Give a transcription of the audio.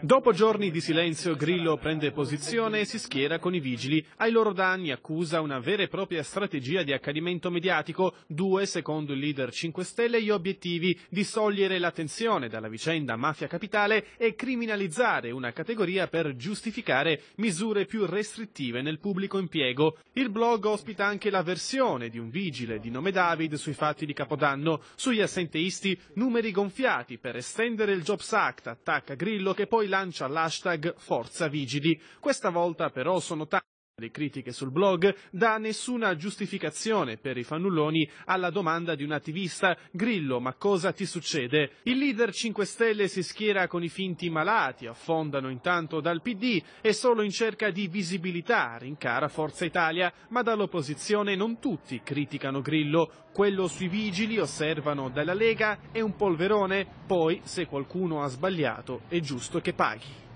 Dopo giorni di silenzio, Grillo prende posizione e si schiera con i vigili. Ai loro danni accusa una vera e propria strategia di accadimento mediatico, due, secondo il leader 5 Stelle, gli obiettivi di sogliere l'attenzione dalla vicenda mafia capitale e criminalizzare una categoria per giustificare misure più restrittive nel pubblico impiego. Il blog ospita anche la versione di un vigile di nome David sui fatti di Capodanno, sugli assenteisti numeri gonfiati per estendere il Jobs Act, attacca Grillo che poi lancia l'hashtag Forza Vigili. Questa volta però sono tanti le critiche sul blog, dà nessuna giustificazione per i fannulloni alla domanda di un attivista Grillo ma cosa ti succede? Il leader 5 Stelle si schiera con i finti malati, affondano intanto dal PD e solo in cerca di visibilità rincara Forza Italia, ma dall'opposizione non tutti criticano Grillo, quello sui vigili osservano dalla Lega è un polverone, poi se qualcuno ha sbagliato è giusto che paghi.